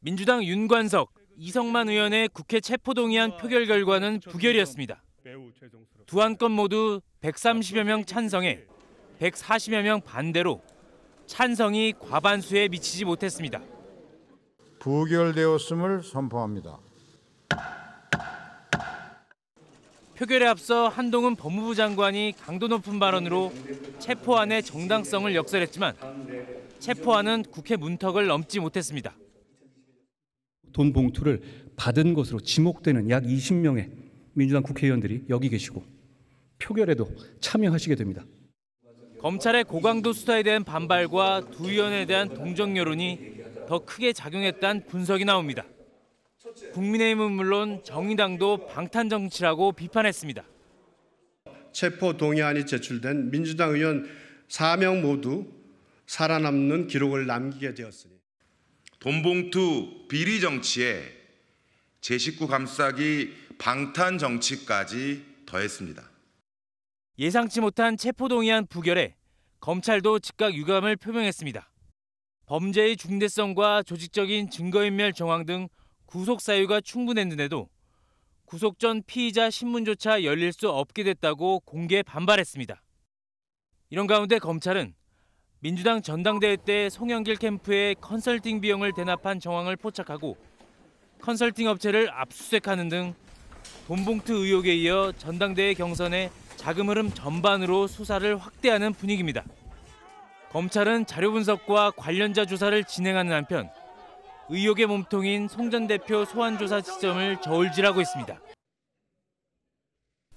민주당 윤관석, 이성만 의원의 국회 체포동의안 표결 결과는 부결이었습니다. 두안건 모두 130여 명 찬성에 140여 명 반대로 찬성이 과반수에 미치지 못했습니다. 부결되었음을 선포합니다. 표결에 앞서 한동훈 법무부 장관이 강도 높은 발언으로 체포안의 정당성을 역설했지만 체포안은 국회 문턱을 넘지 못했습니다. 돈 봉투를 받은 것으로 지목되는 약 20명의 민주당 국회의원들이 여기 계시고 표결에도 참여하시게 됩니다. 검찰의 고강도 수사에 대한 반발과 두 의원에 대한 동정 여론이 더 크게 작용했다는 분석이 나옵니다. 국민의힘은 물론 정의당도 방탄 정치라고 비판했습니다. 체포 동의안이 제출된 민주당 의원 4명 모두 살아남는 기록을 남기게 되었습니다. 돈봉투 비리 정치에 제 식구 감싸기 방탄 정치까지 더했습니다. 예상치 못한 체포동의안 부결에 검찰도 즉각 유감을 표명했습니다. 범죄의 중대성과 조직적인 증거인멸 정황 등 구속 사유가 충분했는데도 구속 전 피의자 신문조차 열릴 수 없게 됐다고 공개 반발했습니다. 이런 가운데 검찰은 민주당 전당대회 때 송영길 캠프에 컨설팅 비용을 대납한 정황을 포착하고 컨설팅 업체를 압수수색하는 등 돈봉투 의혹에 이어 전당대회 경선에 자금 흐름 전반으로 수사를 확대하는 분위기입니다. 검찰은 자료 분석과 관련자 조사를 진행하는 한편 의혹의 몸통인 송전 대표 소환 조사 시점을 저울질하고 있습니다.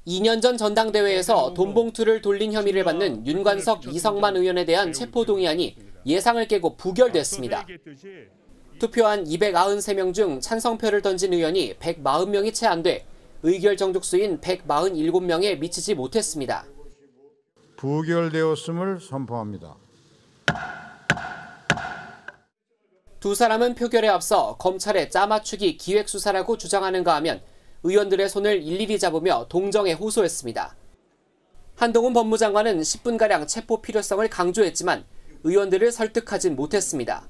2년 전 전당대회에서 네, 그렇죠. 돈 봉투를 돌린 혐의를 받는 윤관석, 이성만 의원에 대한 네, 체포동의안이 예상을 깨고 부결됐습니다. 아, 투표한 293명 중 찬성표를 던진 의원이 140명이 채안 돼 의결 정족수인 147명에 미치지 못했습니다. 부결되었음을 선포합니다. 두 사람은 표결에 앞서 검찰의 짜맞추기 기획수사라고 주장하는가 하면 의원들의 손을 일일이 잡으며 동정에 호소했습니다. 한동훈 법무장관은 10분가량 체포 필요성을 강조했지만 의원들을 설득하진 못했습니다.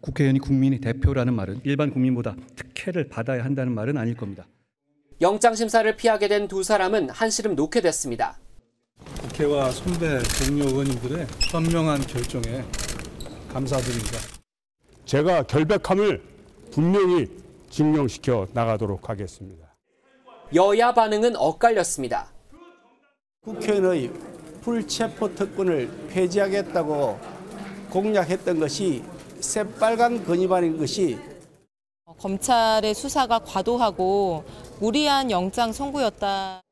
국회의원이 국민의 대표라는 말은 일반 국민보다 특혜를 받아야 한다는 말은 아닐 겁니다. 영장 심사를 피하게 된 두 사람은 한시름 놓게 됐습니다. 국회와 선배 동료 의원님들의 현명한 결정에 감사드립니다. 제가 결백함을 분명히 증명시켜 나가도록 하겠습니다. 여야 반응은 엇갈렸습니다. 국회의 불체포 특권을 폐지하겠다고 공약했던 것이 새빨간 건의반인 것이 검찰의 수사가 과도하고 무리한 영장 선고였다.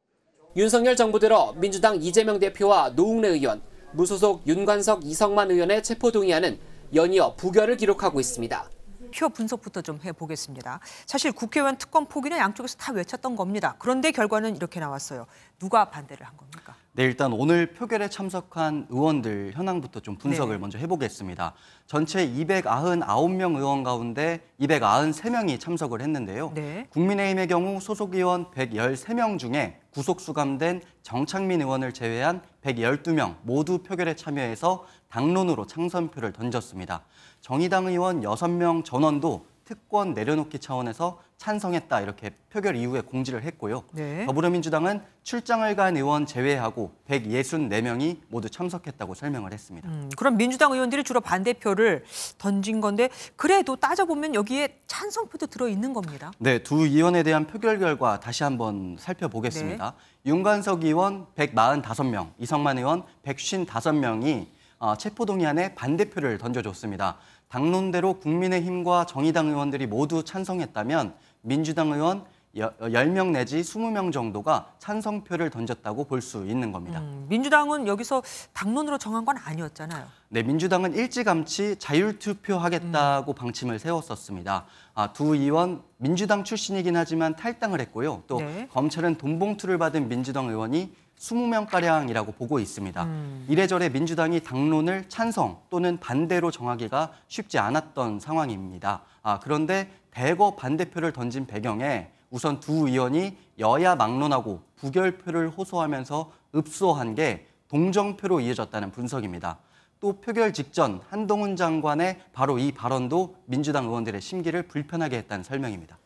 윤석열 정부 들어 민주당 이재명 대표와 노웅래 의원, 무소속 윤관석 이성만 의원의 체포 동의안은 연이어 부결을 기록하고 있습니다. 표 분석부터 좀 해보겠습니다. 사실 국회의원 특권 포기는 양쪽에서 다 외쳤던 겁니다. 그런데 결과는 이렇게 나왔어요. 누가 반대를 한 겁니까? 네, 일단 오늘 표결에 참석한 의원들 현황부터 좀 분석을 네. 먼저 해보겠습니다. 전체 299명 의원 가운데 293명이 참석을 했는데요. 네. 국민의힘의 경우 소속 의원 113명 중에 구속 수감된 정창민 의원을 제외한 112명 모두 표결에 참여해서 당론으로 창선표를 던졌습니다. 정의당 의원 6명 전원도 특권 내려놓기 차원에서 찬성했다 이렇게 표결 이후에 공지를 했고요. 네. 더불어민주당은 출장을 간 의원 제외하고 164명이 모두 참석했다고 설명을 했습니다. 음, 그럼 민주당 의원들이 주로 반대표를 던진 건데 그래도 따져보면 여기에 찬성표도 들어있는 겁니다. 네, 두 의원에 대한 표결 결과 다시 한번 살펴보겠습니다. 네. 윤관석 의원 145명, 이성만 의원 155명이 어, 체포동의안에 반대표를 던져줬습니다. 당론대로 국민의힘과 정의당 의원들이 모두 찬성했다면 민주당 의원 10명 내지 20명 정도가 찬성표를 던졌다고 볼 수 있는 겁니다. 음, 민주당은 여기서 당론으로 정한 건 아니었잖아요. 네, 민주당은 일찌감치 자율투표하겠다고 음. 방침을 세웠었습니다. 아, 두 의원 민주당 출신이긴 하지만 탈당을 했고요. 또 네. 검찰은 돈봉투를 받은 민주당 의원이 20명가량이라고 보고 있습니다. 음. 이래저래 민주당이 당론을 찬성 또는 반대로 정하기가 쉽지 않았던 상황입니다. 아, 그런데 대거 반대표를 던진 배경에 우선 두 의원이 여야 막론하고 부결표를 호소하면서 읍소한 게 동정표로 이어졌다는 분석입니다. 또 표결 직전 한동훈 장관의 바로 이 발언도 민주당 의원들의 심기를 불편하게 했다는 설명입니다.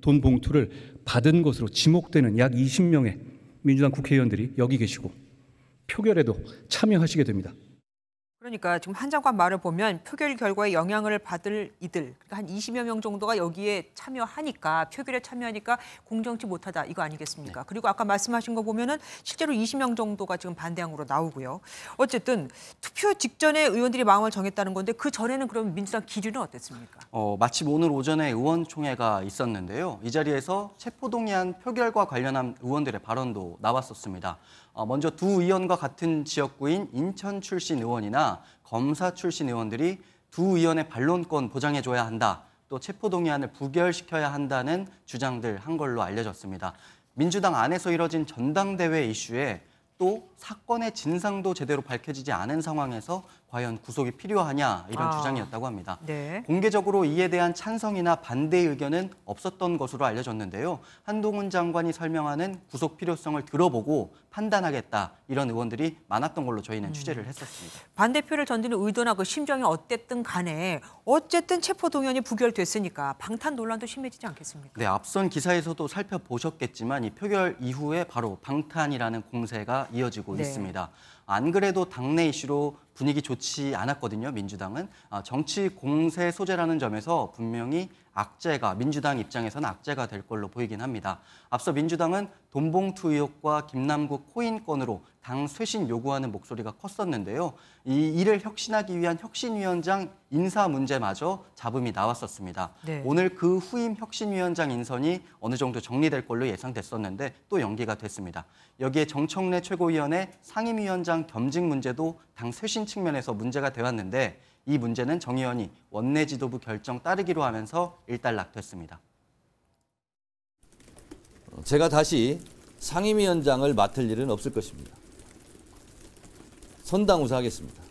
돈 봉투를 받은 것으로 지목되는 약 20명의 민주당 국회의원들이 여기 계시고 표결에도 참여하시게 됩니다. 그러니까 지금 한 장관 말을 보면 표결 결과에 영향을 받을 이들 그러니까 한 20여 명 정도가 여기에 참여하니까 표결에 참여하니까 공정치 못하다 이거 아니겠습니까? 네. 그리고 아까 말씀하신 거 보면은 실제로 20명 정도가 지금 반대항으로 나오고요. 어쨌든 투표 직전에 의원들이 마음을 정했다는 건데 그 전에는 그럼 민주당 기준은 어땠습니까? 어, 마침 오늘 오전에 의원총회가 있었는데요. 이 자리에서 체포동의안 표결과 관련한 의원들의 발언도 나왔었습니다. 어, 먼저 두 의원과 같은 지역구인 인천 출신 의원이나 검사 출신 의원들이 두 의원의 반론권 보장해줘야 한다. 또 체포동의안을 부결시켜야 한다는 주장들 한 걸로 알려졌습니다. 민주당 안에서 이뤄진 전당대회 이슈에 또 사건의 진상도 제대로 밝혀지지 않은 상황에서 과연 구속이 필요하냐 이런 아. 주장이었다고 합니다. 네. 공개적으로 이에 대한 찬성이나 반대 의견은 없었던 것으로 알려졌는데요. 한동훈 장관이 설명하는 구속 필요성을 들어보고 판단하겠다 이런 의원들이 많았던 걸로 저희는 음. 취재를 했었습니다. 반대표를 던지는 의도나 그 심정이 어땠든 간에 어쨌든 체포 동의이 부결됐으니까 방탄 논란도 심해지지 않겠습니까? 네, 앞선 기사에서도 살펴보셨겠지만 이 표결 이후에 바로 방탄이라는 공세가 이어지고 네. 있습니다. 안 그래도 당내 이슈로 분위기 좋지 않았거든요. 민주당은 아, 정치 공세 소재라는 점에서 분명히 악재가 민주당 입장에서는 악재가 될 걸로 보이긴 합니다. 앞서 민주당은 돈봉투 의혹과 김남국 코인 건으로 당 쇄신 요구하는 목소리가 컸었는데요. 이 일을 혁신하기 위한 혁신위원장 인사 문제마저 잡음이 나왔었습니다. 네. 오늘 그 후임 혁신위원장 인선이 어느 정도 정리될 걸로 예상됐었는데 또 연기가 됐습니다. 여기에 정청래 최고위원회 상임위원장 겸직 문제도 당 쇄신 측면에서 문제가 되었는데 이 문제는 정 의원이 원내 지도부 결정 따르기로 하면서 일단락됐습니다. 제가 다시 상임위원장을 맡을 일은 없을 것입니다. 선당 우사하겠습니다.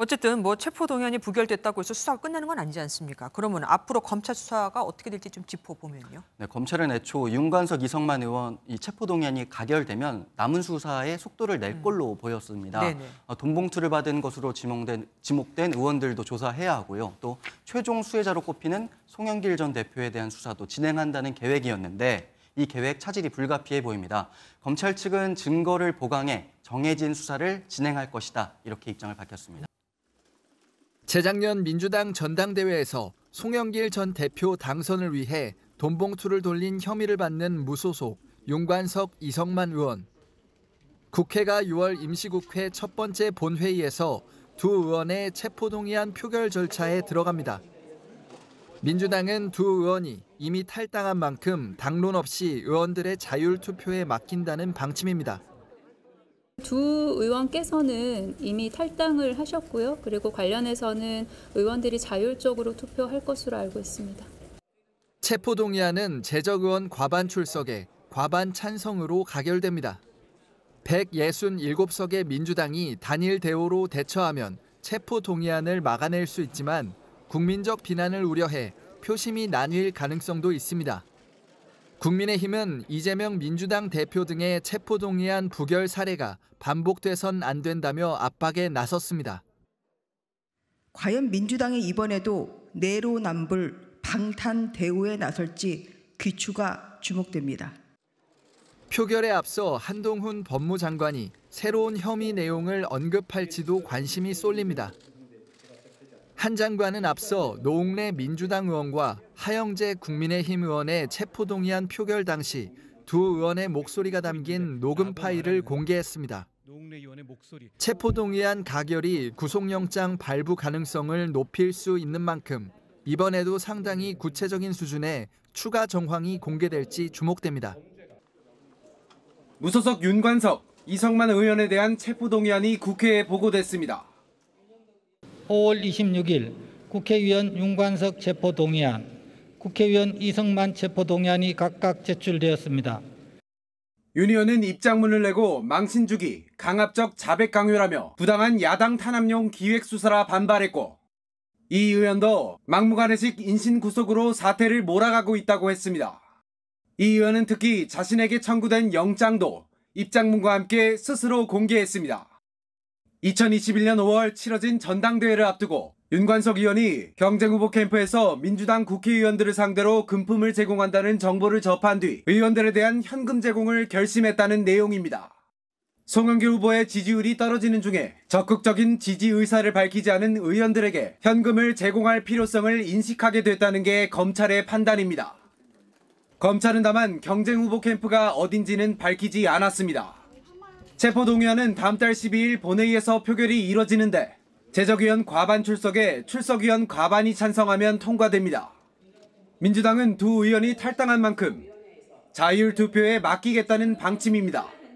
어쨌든 뭐 체포 동의안이 부결됐다고 해서 수사가 끝나는 건 아니지 않습니까? 그러면 앞으로 검찰 수사가 어떻게 될지 좀 짚어보면요. 네, 검찰은 애초 윤관석 이성만 의원 이 체포 동의안이 가결되면 남은 수사에 속도를 낼 음. 걸로 보였습니다. 어, 돈 봉투를 받은 것으로 지목된, 지목된 의원들도 조사해야 하고요. 또 최종 수혜자로 꼽히는 송영길 전 대표에 대한 수사도 진행한다는 계획이었는데 이 계획 차질이 불가피해 보입니다. 검찰 측은 증거를 보강해 정해진 수사를 진행할 것이다 이렇게 입장을 밝혔습니다. 재작년 민주당 전당대회에서 송영길 전 대표 당선을 위해 돈봉투를 돌린 혐의를 받는 무소속 용관석 이성만 의원. 국회가 6월 임시국회 첫 번째 본회의에서 두 의원의 체포동의안 표결 절차에 들어갑니다. 민주당은 두 의원이 이미 탈당한 만큼 당론 없이 의원들의 자율 투표에 맡긴다는 방침입니다. 두 의원께서는 이미 탈당을 하셨고요. 그리고 관련해서는 의원들이 자율적으로 투표할 것으로 알고 있습니다. 체포동의안은 재적 의원 과반 출석에 과반 찬성으로 가결됩니다. 167석의 민주당이 단일 대오로 대처하면 체포동의안을 막아낼 수 있지만 국민적 비난을 우려해 표심이 나뉠 가능성도 있습니다. 국민의힘은 이재명 민주당 대표 등의 체포동의안 부결 사례가 반복돼선 안 된다며 압박에 나섰습니다. 과연 민주당이 이번에도 내로남불 방탄 대우에 나설지 귀추가 주목됩니다. 표결에 앞서 한동훈 법무장관이 새로운 혐의 내용을 언급할지도 관심이 쏠립니다. 한 장관은 앞서 노웅래 민주당 의원과 하영재 국민의힘 의원의 체포동의안 표결 당시 두 의원의 목소리가 담긴 녹음 파일을 공개했습니다. 체포동의안 가결이 구속영장 발부 가능성을 높일 수 있는 만큼 이번에도 상당히 구체적인 수준의 추가 정황이 공개될지 주목됩니다. 무소속 윤관석, 이성만 의원에 대한 체포동의안이 국회에 보고됐습니다. 5월 26일 국회의원 윤관석 체포동의안, 국회의원 이성만 체포동의안이 각각 제출되었습니다. 윤 의원은 입장문을 내고 망신주기, 강압적 자백 강요라며 부당한 야당 탄압용 기획수사라 반발했고 이 의원도 막무가내식 인신구속으로 사태를 몰아가고 있다고 했습니다. 이 의원은 특히 자신에게 청구된 영장도 입장문과 함께 스스로 공개했습니다. 2021년 5월 치러진 전당대회를 앞두고 윤관석 의원이 경쟁후보 캠프에서 민주당 국회의원들을 상대로 금품을 제공한다는 정보를 접한 뒤 의원들에 대한 현금 제공을 결심했다는 내용입니다. 송영길 후보의 지지율이 떨어지는 중에 적극적인 지지 의사를 밝히지 않은 의원들에게 현금을 제공할 필요성을 인식하게 됐다는 게 검찰의 판단입니다. 검찰은 다만 경쟁 후보 캠프가 어딘지는 밝히지 않았습니다. 체포 동의안은 다음 달 12일 본회의에서 표결이 이뤄지는데 제적위원 과반 출석에 출석위원 과반이 찬성하면 통과됩니다. 민주당은 두 의원이 탈당한 만큼 자율 투표에 맡기겠다는 방침입니다.